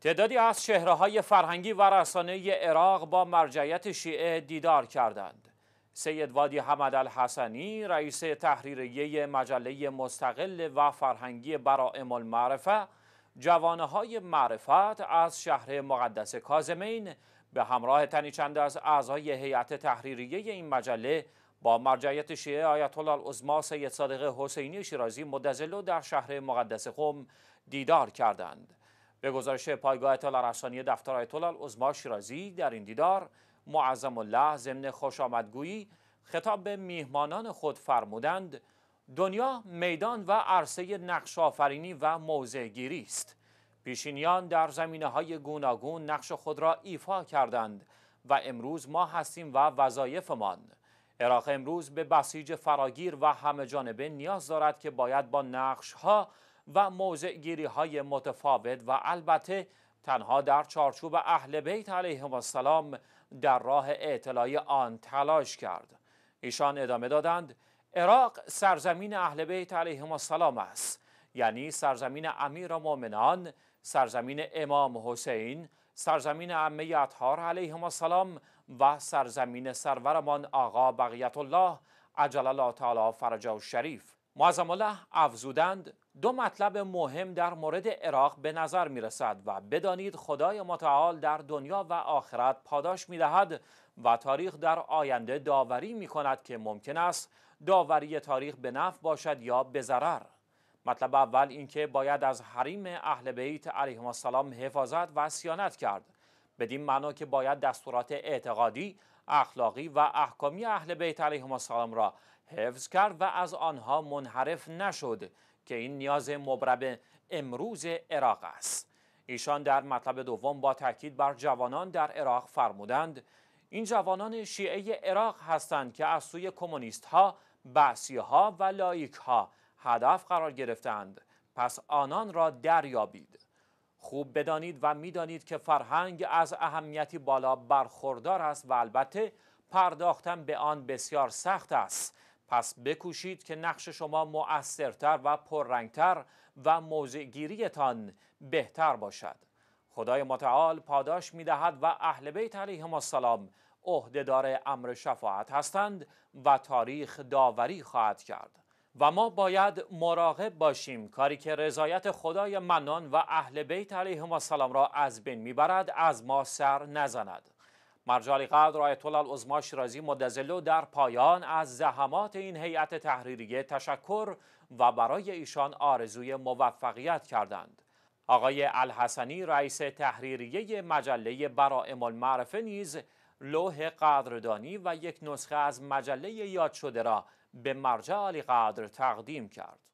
تعدادی از شهرهای فرهنگی و رسانه عراق با مرجعیت شیعه دیدار کردند. سید وادی حمد الحسنی رئیس تحریریه مجله مستقل و فرهنگی برائم المعرفه جوانه های معرفت از شهر مقدس کازمین به همراه تنی چند از اعضای هیئت تحریریه این مجله با مرجعیت شیعه آیت الله العظما سید صادق حسینی شیرازی مدزلو در شهر مقدس قم دیدار کردند. به گزارش پایگاه اطلاع رسانی دفتر آیت الله شیرازی در این دیدار معظم الله ضمن خوش آمدگویی خطاب به میهمانان خود فرمودند دنیا میدان و عرصه نقش آفرینی و موضع گیری است پیشینیان در زمینه های گوناگون نقش خود را ایفا کردند و امروز ما هستیم و وظایفمان عراق امروز به بسیج فراگیر و همه جانبه نیاز دارد که باید با نقش ها و گیری های متفاوت و البته تنها در چارچوب اهل بیت علیهم السلام در راه اعتلای آن تلاش کرد ایشان ادامه دادند عراق سرزمین اهل بیت علیهم السلام است یعنی سرزمین امیر مؤمنان سرزمین امام حسین سرزمین عمه اطهار علیهم السلام و سرزمین سرورمان آقا بقیت الله عجل الله تعالی و شریف معظم الله افزودند دو مطلب مهم در مورد عراق به نظر می رسد و بدانید خدای متعال در دنیا و آخرت پاداش می دهد و تاریخ در آینده داوری می کند که ممکن است داوری تاریخ به نفع باشد یا به ضرر مطلب اول اینکه باید از حریم اهل بیت علیهم السلام حفاظت و سیانت کرد بدین معنا که باید دستورات اعتقادی اخلاقی و احکامی اهل بیت علیهم السلام را حفظ کرد و از آنها منحرف نشد که این نیاز مبرب امروز عراق است ایشان در مطلب دوم با تاکید بر جوانان در عراق فرمودند این جوانان شیعه عراق هستند که از سوی کمونیست ها بعثی ها و لایک ها هدف قرار گرفتند پس آنان را دریابید خوب بدانید و میدانید که فرهنگ از اهمیتی بالا برخوردار است و البته پرداختن به آن بسیار سخت است پس بکوشید که نقش شما مؤثرتر و پررنگتر و موضعگیریتان بهتر باشد خدای متعال پاداش میدهد و اهل بیت علیهم السلام عهدهدار امر شفاعت هستند و تاریخ داوری خواهد کرد و ما باید مراقب باشیم کاری که رضایت خدای منان و اهل بیت علیهم سلام را از بین میبرد از ما سر نزند مرجالی قدر آیت الله العظما شیرازی مدزلو در پایان از زحمات این هیئت تحریریه تشکر و برای ایشان آرزوی موفقیت کردند آقای الحسنی رئیس تحریریه مجله برائم المعرفه نیز لوح قدردانی و یک نسخه از مجله یاد شده را به مرجع علی قدر تقدیم کرد.